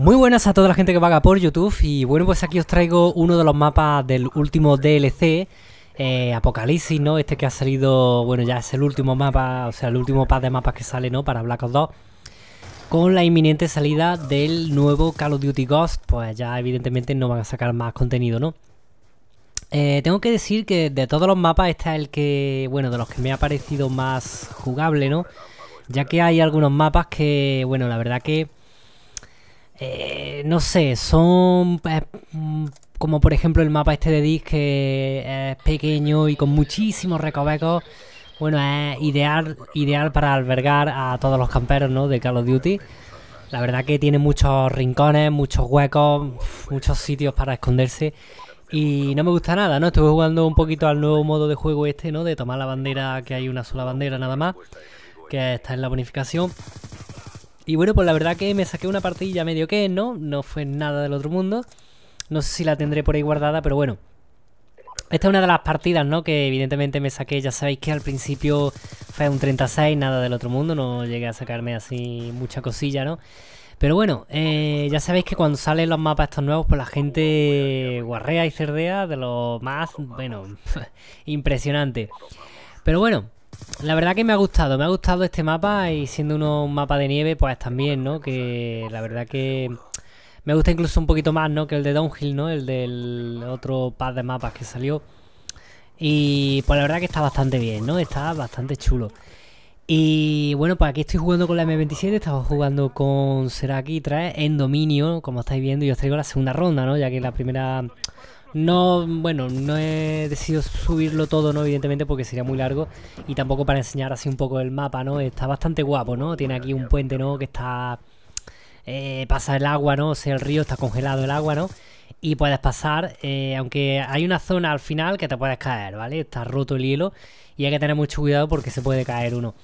Muy buenas a toda la gente que vaga por YouTube y bueno pues aquí os traigo uno de los mapas del último DLC eh, Apocalipsis, ¿no? Este que ha salido, bueno ya es el último mapa, o sea el último par de mapas que sale, ¿no? Para Black Ops 2 con la inminente salida del nuevo Call of Duty Ghost, pues ya evidentemente no van a sacar más contenido, ¿no? Eh, tengo que decir que de todos los mapas este es el que, bueno, de los que me ha parecido más jugable, ¿no? Ya que hay algunos mapas que, bueno, la verdad que eh, no sé, son eh, mm, como por ejemplo el mapa este de Dis que es pequeño y con muchísimos recovecos. Bueno, es ideal, ideal para albergar a todos los camperos de Call of Duty. La verdad que tiene muchos rincones, muchos huecos, muchos sitios para esconderse. Y no me gusta nada, ¿no? Estuve jugando un poquito al nuevo modo de juego este, ¿no? De tomar la bandera, que hay una sola bandera nada más, que está en la bonificación. Y bueno, pues la verdad que me saqué una partilla medio que, ¿no? No fue nada del otro mundo. No sé si la tendré por ahí guardada, pero bueno. Esta es una de las partidas, ¿no? Que evidentemente me saqué, ya sabéis que al principio fue un 36, nada del otro mundo, no llegué a sacarme así mucha cosilla, ¿no? Pero bueno, eh, ya sabéis que cuando salen los mapas estos nuevos, pues la gente guarrea y cerdea de lo más, bueno, impresionante. Pero bueno, la verdad que me ha gustado, me ha gustado este mapa y siendo uno un mapa de nieve, pues también, ¿no? Que la verdad que me gusta incluso un poquito más, ¿no? Que el de Downhill, ¿no? El del otro par de mapas que salió. Y pues la verdad que está bastante bien, ¿no? Está bastante chulo. Y bueno, pues aquí estoy jugando con la M27, Estamos jugando con Seraki 3 en dominio, como estáis viendo, y os traigo la segunda ronda, ¿no? Ya que la primera no, bueno, no he decidido subirlo todo, ¿no? Evidentemente porque sería muy largo y tampoco para enseñar así un poco el mapa, ¿no? Está bastante guapo, ¿no? Tiene aquí un puente, ¿no? Que está... Eh, pasa el agua, ¿no? O sea, el río está congelado el agua, ¿no? Y puedes pasar, eh, aunque hay una zona al final que te puedes caer, ¿vale? Está roto el hielo y hay que tener mucho cuidado porque se puede caer uno.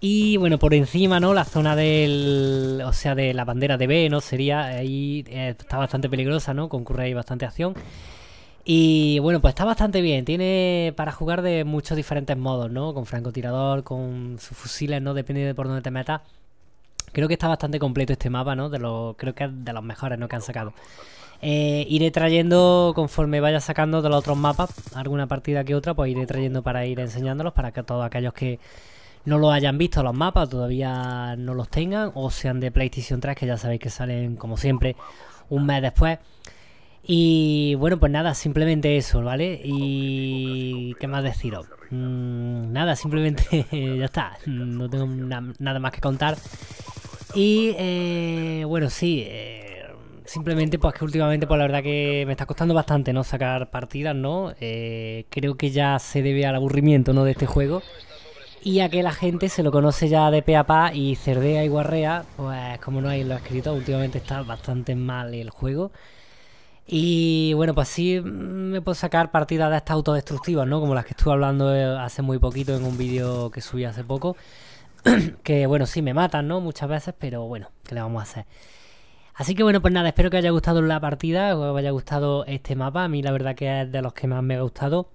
Y bueno, por encima, ¿no? La zona del. O sea, de la bandera de B, ¿no? Sería. Ahí eh, está bastante peligrosa, ¿no? Concurre ahí bastante acción. Y bueno, pues está bastante bien. Tiene para jugar de muchos diferentes modos, ¿no? Con francotirador, con sus fusiles, ¿no? Depende de por dónde te metas. Creo que está bastante completo este mapa, ¿no? De lo, creo que es de los mejores, ¿no? Que han sacado. Eh, iré trayendo, conforme vaya sacando de los otros mapas, alguna partida que otra, pues iré trayendo para ir enseñándolos para que todos aquellos que no lo hayan visto los mapas, todavía no los tengan, o sean de PlayStation 3, que ya sabéis que salen, como siempre, un mes después. Y bueno, pues nada, simplemente eso, ¿vale? Y qué más deciros. nada, mm, simplemente ya está. No tengo nada más que contar. Y eh, bueno, sí. Eh, simplemente pues que últimamente pues la verdad que me está costando bastante no sacar partidas, ¿no? Eh, creo que ya se debe al aburrimiento, ¿no? De este juego. Y a que la gente se lo conoce ya de pe a pa y cerdea y guarrea, pues como no hay lo escrito, últimamente está bastante mal el juego. Y bueno, pues sí mm, me puedo sacar partidas de estas autodestructivas, ¿no? Como las que estuve hablando eh, hace muy poquito en un vídeo que subí hace poco. que bueno, sí me matan, ¿no? Muchas veces, pero bueno, ¿qué le vamos a hacer? Así que bueno, pues nada, espero que haya gustado la partida, que os haya gustado este mapa. A mí la verdad que es de los que más me ha gustado.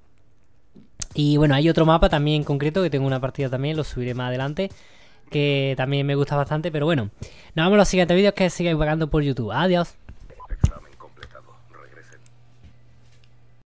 Y bueno, hay otro mapa también en concreto, que tengo una partida también, lo subiré más adelante que también me gusta bastante, pero bueno, nos vemos en los siguientes vídeos que sigáis pagando por YouTube. Adiós.